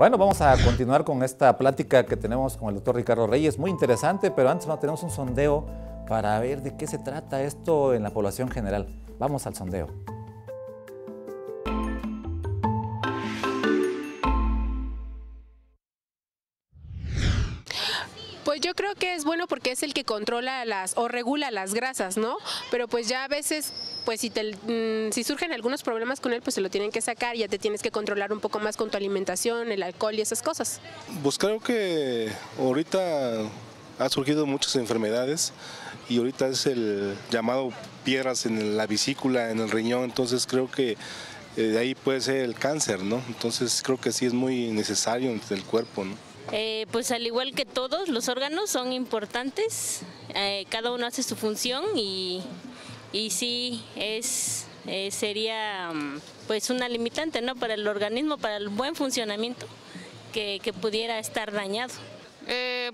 Bueno, vamos a continuar con esta plática que tenemos con el doctor Ricardo Reyes, muy interesante, pero antes tenemos un sondeo para ver de qué se trata esto en la población general. Vamos al sondeo. Pues yo creo que es bueno porque es el que controla las o regula las grasas, ¿no? Pero pues ya a veces pues si, mm, si surgen algunos problemas con él, pues se lo tienen que sacar, ya te tienes que controlar un poco más con tu alimentación, el alcohol y esas cosas. Pues creo que ahorita ha surgido muchas enfermedades y ahorita es el llamado piedras en la vesícula, en el riñón, entonces creo que eh, de ahí puede ser el cáncer, ¿no? Entonces creo que sí es muy necesario en el cuerpo, ¿no? Eh, pues al igual que todos, los órganos son importantes, eh, cada uno hace su función y y sí es eh, sería mm, pues una limitante no para el organismo para el buen funcionamiento que, que pudiera estar dañado eh,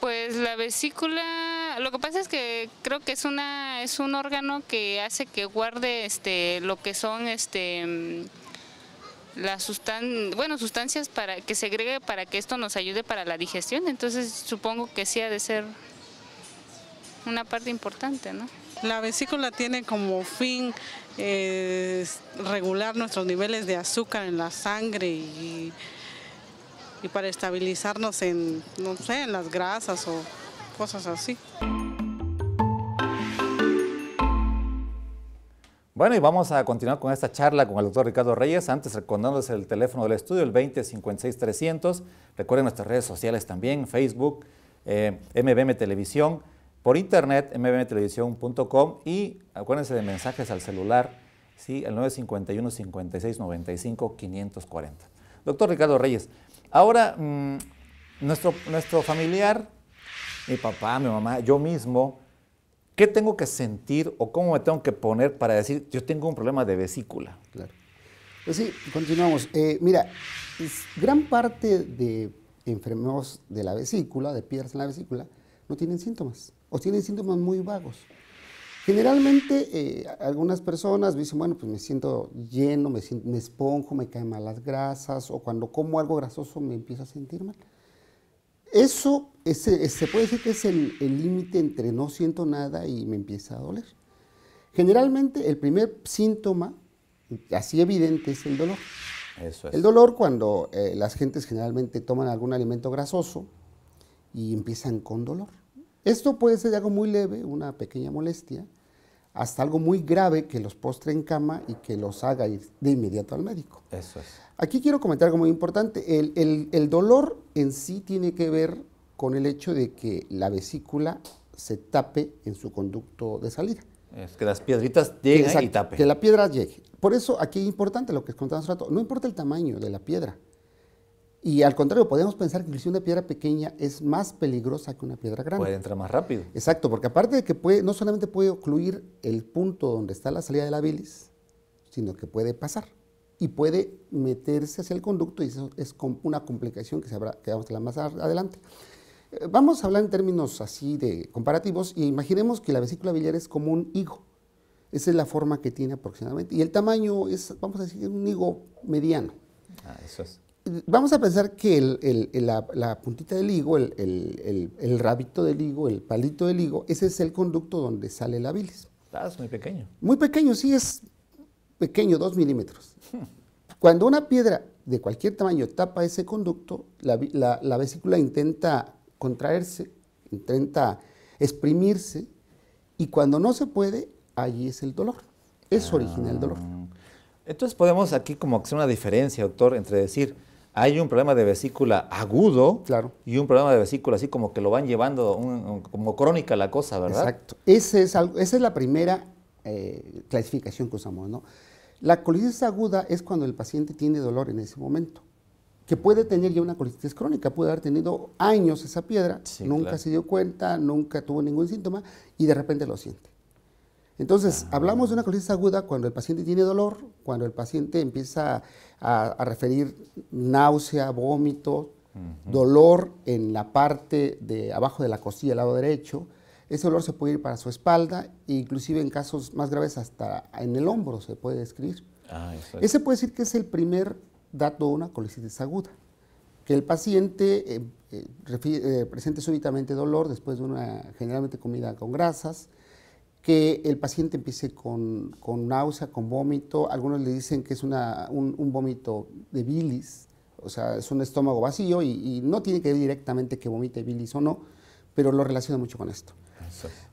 pues la vesícula lo que pasa es que creo que es una es un órgano que hace que guarde este lo que son este mm, las sustan bueno, sustancias para que segregue para que esto nos ayude para la digestión entonces supongo que sí ha de ser una parte importante no la vesícula tiene como fin eh, regular nuestros niveles de azúcar en la sangre y, para estabilizarnos en, no sé, en las grasas o cosas así. Bueno, y vamos a continuar con esta charla con el doctor Ricardo Reyes. Antes recordándose el teléfono del estudio, el 20 300 Recuerden nuestras redes sociales también, Facebook, MBM eh, Televisión por internet, mbmtelevisión.com y acuérdense de mensajes al celular, ¿sí? el 951-5695-540. Doctor Ricardo Reyes, ahora mm, nuestro, nuestro familiar, mi papá, mi mamá, yo mismo, ¿qué tengo que sentir o cómo me tengo que poner para decir yo tengo un problema de vesícula? Claro. Pues sí, continuamos. Eh, mira, gran parte de enfermos de la vesícula, de piedras en la vesícula, no tienen síntomas o tienen síntomas muy vagos. Generalmente eh, algunas personas dicen, bueno, pues me siento lleno, me, siento, me esponjo, me caen las grasas, o cuando como algo grasoso me empiezo a sentir mal. Eso se puede decir que es el límite entre no siento nada y me empieza a doler. Generalmente el primer síntoma, así evidente, es el dolor. El dolor cuando eh, las gentes generalmente toman algún alimento grasoso y empiezan con dolor. Esto puede ser algo muy leve, una pequeña molestia, hasta algo muy grave que los postre en cama y que los haga ir de inmediato al médico. Eso es. Aquí quiero comentar algo muy importante. El, dolor en sí tiene que ver con el hecho de que la vesícula se tape en su conducto de salida. Es que las piedritas lleguen y tapen. Que la piedra llegue. Por eso aquí es importante lo que contamos hace rato. No importa el tamaño de la piedra. Y al contrario, podemos pensar que incluso una piedra pequeña es más peligrosa que una piedra grande. Puede entrar más rápido. Exacto, porque aparte de que puede, no solamente puede ocluir el punto donde está la salida de la bilis, sino que puede pasar y puede meterse hacia el conducto y eso es una complicación que, se habrá, que vamos a hablar más adelante. Eh, vamos a hablar en términos así de comparativos y imaginemos que la vesícula biliar es como un higo. Esa es la forma que tiene aproximadamente. Y el tamaño es, vamos a decir, un higo mediano. Ah, eso es vamos a pensar que la, puntita del higo, el, rabito del higo, el palito del higo, ese es el conducto donde sale la bilis. Ah, es muy pequeño. Muy pequeño, sí, es pequeño, dos milímetros. Cuando una piedra de cualquier tamaño tapa ese conducto, la, vesícula intenta contraerse, intenta exprimirse, y cuando no se puede, allí es el dolor. Eso origina el dolor. Ah. Entonces podemos aquí como hacer una diferencia, doctor, entre decir, hay un problema de vesícula agudo y un problema de vesícula así como que lo van llevando como crónica la cosa, ¿verdad? Exacto. Ese es algo, esa es la primera eh, clasificación que usamos, ¿no? La colitis aguda es cuando el paciente tiene dolor en ese momento, que puede tener ya una colitis crónica, puede haber tenido años esa piedra, nunca se dio cuenta, nunca tuvo ningún síntoma y de repente lo siente. Entonces, ah. hablamos de una colitis aguda cuando el paciente tiene dolor, cuando el paciente empieza a, referir náusea, vómito, dolor en la parte de abajo de la costilla, lado derecho. Ese dolor se puede ir para su espalda e inclusive en casos más graves hasta en el hombro se puede describir. Ah, Ese puede decir que es el primer dato de una colitis aguda, que el paciente eh, eh, eh, presente súbitamente dolor después de una generalmente comida con grasas, que el paciente empiece con, con náusea, con vómito. Algunos le dicen que es una, un, vómito de bilis, o sea, es un estómago vacío y, no tiene que ver directamente que vomite bilis o no, pero lo relaciona mucho con esto.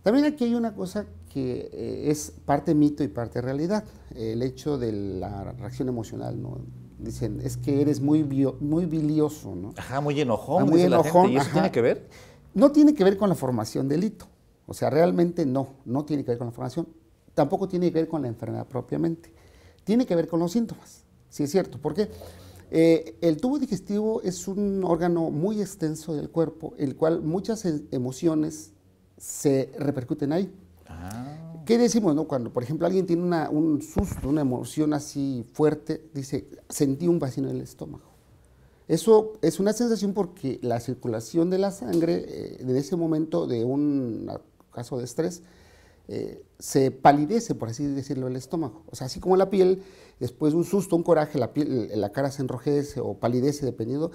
También aquí hay una cosa que eh, es parte mito y parte realidad, el hecho de la reacción emocional, ¿no? Dicen, es que eres muy, muy bilioso, ¿no? Ajá, muy enojón. Ah, muy enojón. ¿Y eso tiene que ver? No tiene que ver con la formación del hito. O sea, realmente no, no tiene que ver con la formación, tampoco tiene que ver con la enfermedad propiamente, tiene que ver con los síntomas, si es cierto. porque eh, el tubo digestivo es un órgano muy extenso del cuerpo, el cual muchas emociones se repercuten ahí. Ah. ¿Qué decimos, Cuando, por ejemplo, alguien tiene un susto, una emoción así fuerte, dice, sentí un vacío en el estómago. Eso es una sensación porque la circulación de la sangre eh, en ese momento de una caso de estrés, eh, se palidece, por así decirlo, el estómago. O sea, así como la piel, después de un susto, un coraje, la, piel, la cara se enrojece o palidece, dependiendo.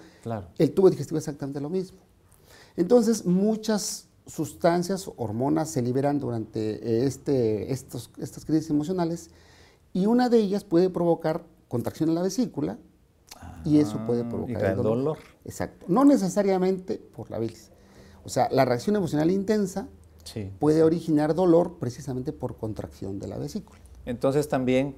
El tubo digestivo es exactamente lo mismo. Entonces, muchas sustancias, hormonas se liberan durante eh, este, estos, estas crisis emocionales y una de ellas puede provocar contracción en la vesícula y eso ah, puede provocar el dolor. dolor. Exacto. No necesariamente por la bilis. O sea, la reacción emocional intensa puede originar dolor precisamente por contracción de la vesícula. Entonces también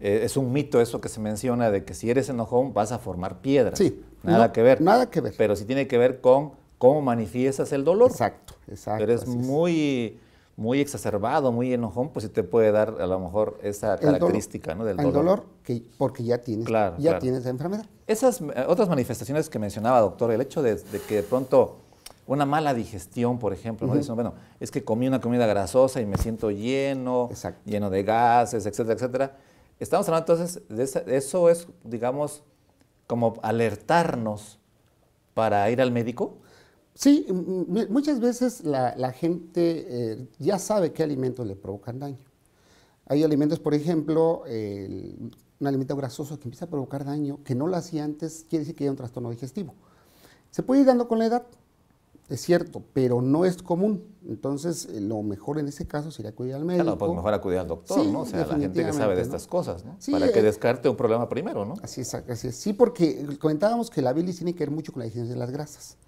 eh, es un mito eso que se menciona de que si eres enojón vas a formar piedras. Sí. Nada que ver. Nada que ver. Pero si tiene que ver con cómo manifiestas el dolor. Exacto, exacto. Pero es muy muy exacerbado, muy enojón, pues sí te puede dar a lo mejor esa característica ¿no? del dolor. El dolor, que, porque ya tienes, ya tienes la enfermedad. Esas eh, otras manifestaciones que mencionaba, doctor, el hecho de, de que de pronto una mala digestión, por ejemplo, ¿no? bueno, es que comí una comida grasosa y me siento lleno, lleno de gases, etcétera, etcétera. Estamos hablando entonces, de eso es, digamos, como alertarnos para ir al médico. Sí, muchas veces la, gente eh, ya sabe qué alimentos le provocan daño. Hay alimentos, por ejemplo, un alimento grasoso que empieza a provocar daño, que no lo hacía antes, quiere decir que hay un trastorno digestivo. Se puede ir dando con la edad, es cierto, pero no es común. Entonces, eh, lo mejor en ese caso sería acudir al médico. Claro, pues mejor acudir al doctor, ¿no? O sea, la gente que sabe de estas cosas, ¿no? Para que eh, descarte un problema primero, ¿no? Así es, así es. Sí, porque comentábamos que la bilis tiene que ver mucho con la digestión de las grasas.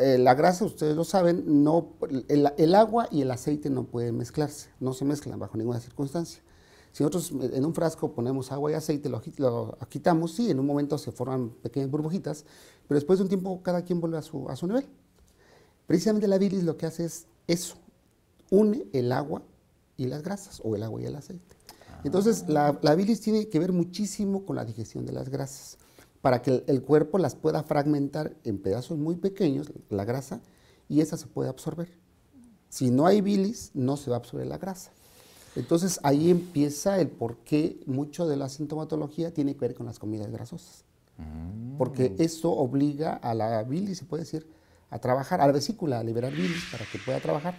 Eh, la grasa, ustedes lo saben, no, el, agua y el aceite no pueden mezclarse, no se mezclan bajo ninguna circunstancia. Si nosotros en un frasco ponemos agua y aceite, lo, quitamos, sí, en un momento se forman pequeñas burbujitas, pero después de un tiempo cada quien vuelve a su, a su nivel. Precisamente la bilis lo que hace es eso, une el agua y las grasas, o el agua y el aceite. Ah. Entonces, la, bilis tiene que ver muchísimo con la digestión de las grasas, para que el, cuerpo las pueda fragmentar en pedazos muy pequeños, la grasa, y esa se puede absorber. Si no hay bilis, no se va a absorber la grasa. Entonces ahí empieza el por qué mucho de la sintomatología tiene que ver con las comidas grasosas. Mm. Porque eso obliga a la bilis, se puede decir, a trabajar, a la vesícula, a liberar bilis para que pueda trabajar.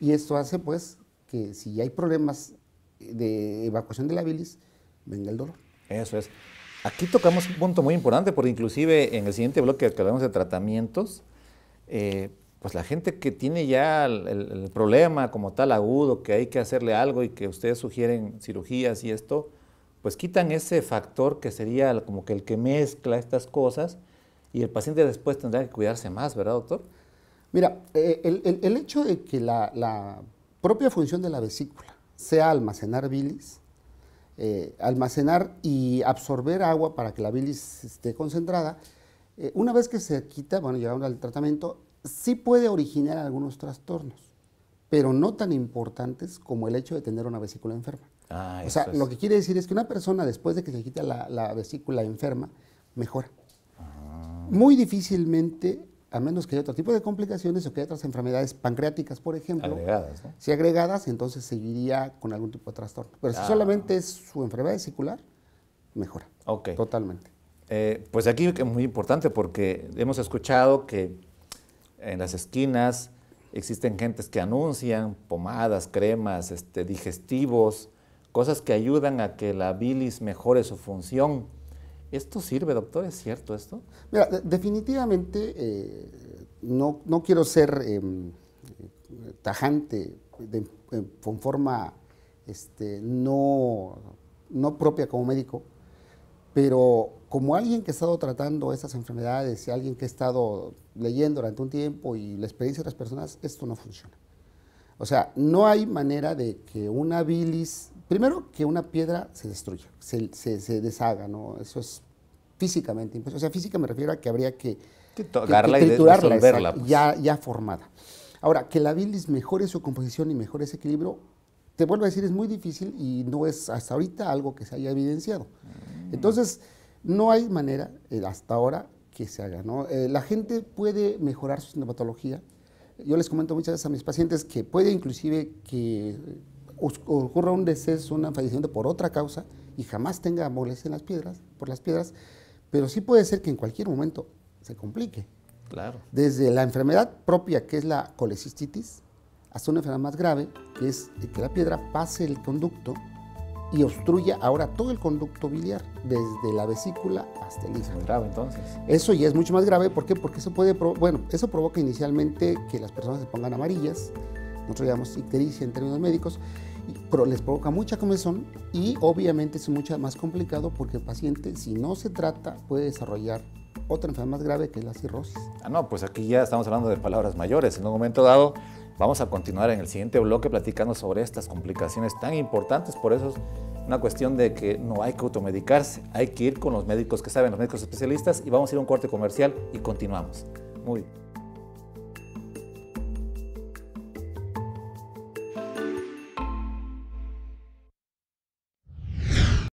Y esto hace pues que si hay problemas de evacuación de la bilis, venga el dolor. Eso es. Aquí tocamos un punto muy importante, porque inclusive en el siguiente bloque que hablamos de tratamientos, eh, pues la gente que tiene ya el, el, problema como tal agudo, que hay que hacerle algo y que ustedes sugieren cirugías y esto, pues quitan ese factor que sería como que el que mezcla estas cosas y el paciente después tendrá que cuidarse más, ¿verdad, doctor? Mira, eh, el, hecho de que la, propia función de la vesícula sea almacenar bilis, eh, almacenar y absorber agua para que la bilis esté concentrada, eh, una vez que se quita, bueno, llegando al tratamiento, sí puede originar algunos trastornos, pero no tan importantes como el hecho de tener una vesícula enferma. Ah, o sea, lo que quiere decir es que una persona después de que se quita la vesícula enferma, mejora. Muy difícilmente, a menos que haya otro tipo de complicaciones o que haya otras enfermedades pancreáticas, por ejemplo. Agregadas, Si agregadas, entonces seguiría con algún tipo de trastorno. Pero si ah. solamente es su enfermedad vesicular, mejora. Ok. Totalmente. Eh, pues aquí es muy importante porque hemos escuchado que en las esquinas existen gentes que anuncian pomadas, cremas, este, digestivos, cosas que ayudan a que la bilis mejore su función ¿Esto sirve, doctor? ¿Es cierto esto? Mira, definitivamente eh, no, no, quiero ser em, tajante em, con forma este, no, no propia como médico, pero como alguien que ha estado tratando estas enfermedades y alguien que ha estado leyendo durante un tiempo y la experiencia de las personas, esto no funciona. O sea, no hay manera de que una bilis, primero que una piedra se destruya, se, deshaga, ¿no? Eso es físicamente imposible. O sea, física me refiero a que habría que, que, pues. ya, formada. Ahora, que la bilis mejore su composición y mejore ese equilibrio, te vuelvo a decir, es muy difícil y no es hasta ahorita algo que se haya evidenciado. Mm. Entonces, no hay manera eh, hasta ahora que se haga. ¿no? Eh, la gente puede mejorar su sintomatología yo les comento muchas veces a mis pacientes que puede inclusive que ocurra un deceso, una fallecimiento por otra causa y jamás tenga molestia en las piedras, por las piedras, pero sí puede ser que en cualquier momento se complique. Claro. Desde la enfermedad propia, que es la colecistitis, hasta una enfermedad más grave, que es que la piedra pase el conducto y obstruye ahora todo el conducto biliar, desde la vesícula hasta el hígado. Es grave entonces. Eso ya es mucho más grave, ¿por qué? Porque eso puede, bueno, eso provoca inicialmente que las personas se pongan amarillas, nosotros llamamos ictericia en términos médicos, pero les provoca mucha comezón y obviamente es mucho más complicado porque el paciente, si no se trata, puede desarrollar otra enfermedad más grave que es la cirrosis. Ah, no, pues aquí ya estamos hablando de palabras mayores. En un momento dado Vamos a continuar en el siguiente bloque platicando sobre estas complicaciones tan importantes, por eso es una cuestión de que no hay que automedicarse, hay que ir con los médicos que saben, los médicos especialistas, y vamos a ir a un corte comercial y continuamos. Muy bien.